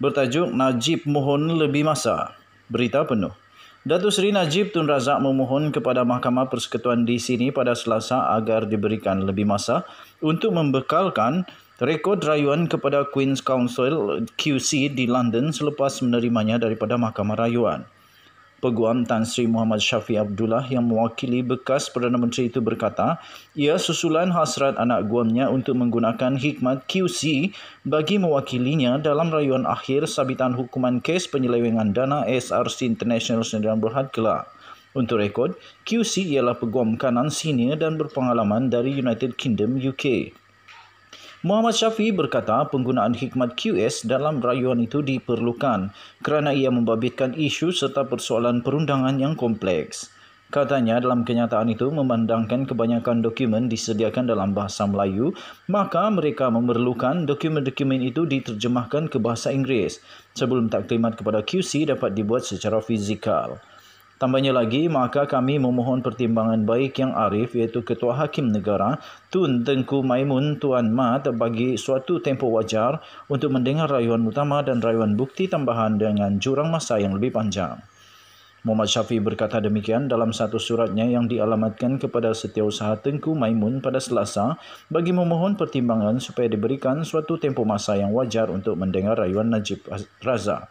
bertajuk Najib mohon lebih masa. Berita penuh. Datuk Seri Najib Tun Razak memohon kepada Mahkamah Persekutuan di sini pada Selasa agar diberikan lebih masa untuk membekalkan rekod rayuan kepada Queen's Council QC di London selepas menerimanya daripada Mahkamah Rayuan. Peguam Tan Sri Muhammad Syafiq Abdullah yang mewakili bekas Perdana Menteri itu berkata, ia susulan hasrat anak guamnya untuk menggunakan hikmat QC bagi mewakilinya dalam rayuan akhir sabitan hukuman kes penyelewengan dana SRC International Sdn Bhd Kelak. Untuk rekod, QC ialah peguam kanan senior dan berpengalaman dari United Kingdom UK. Muhammad Syafi berkata penggunaan hikmat QS dalam rayuan itu diperlukan kerana ia membabitkan isu serta persoalan perundangan yang kompleks. Katanya dalam kenyataan itu memandangkan kebanyakan dokumen disediakan dalam bahasa Melayu, maka mereka memerlukan dokumen-dokumen itu diterjemahkan ke bahasa Inggeris sebelum taklimat kepada QC dapat dibuat secara fizikal. Tambahnya lagi, maka kami memohon pertimbangan baik yang arif iaitu Ketua Hakim Negara Tun Tengku Maimun Tuan Mat bagi suatu tempo wajar untuk mendengar rayuan utama dan rayuan bukti tambahan dengan jurang masa yang lebih panjang. Muhammad Syafi berkata demikian dalam satu suratnya yang dialamatkan kepada Setiausaha Tengku Maimun pada Selasa bagi memohon pertimbangan supaya diberikan suatu tempo masa yang wajar untuk mendengar rayuan Najib Razak.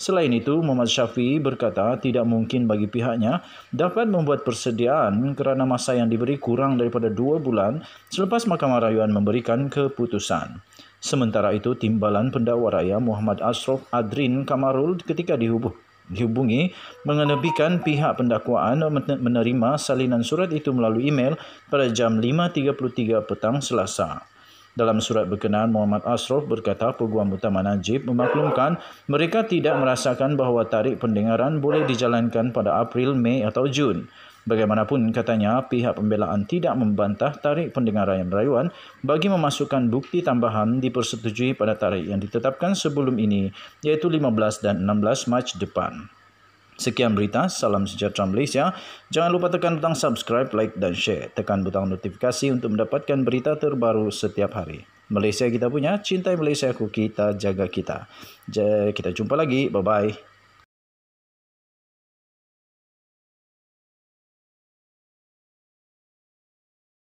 Selain itu, Muhammad Syafi'i berkata tidak mungkin bagi pihaknya dapat membuat persediaan kerana masa yang diberi kurang daripada dua bulan selepas Mahkamah Rayuan memberikan keputusan. Sementara itu, timbalan pendakwa raya Muhammad Ashraf Adrin Kamarul ketika dihubung dihubungi mengenepikan pihak pendakwaan menerima salinan surat itu melalui email pada jam 5.33 petang Selasa. Dalam surat berkenaan, Muhammad Asrof berkata Peguam Utama Najib memaklumkan mereka tidak merasakan bahawa tarik pendengaran boleh dijalankan pada April, Mei atau Jun. Bagaimanapun katanya, pihak pembelaan tidak membantah tarik pendengaran rayuan bagi memasukkan bukti tambahan dipersetujui pada tarikh yang ditetapkan sebelum ini, iaitu 15 dan 16 Mac depan. Sekian berita, salam sejahtera Malaysia. Jangan lupa tekan butang subscribe, like dan share. Tekan butang notifikasi untuk mendapatkan berita terbaru setiap hari. Malaysia kita punya, cintai Malaysia aku, kita jaga kita. Ja, kita jumpa lagi, bye-bye.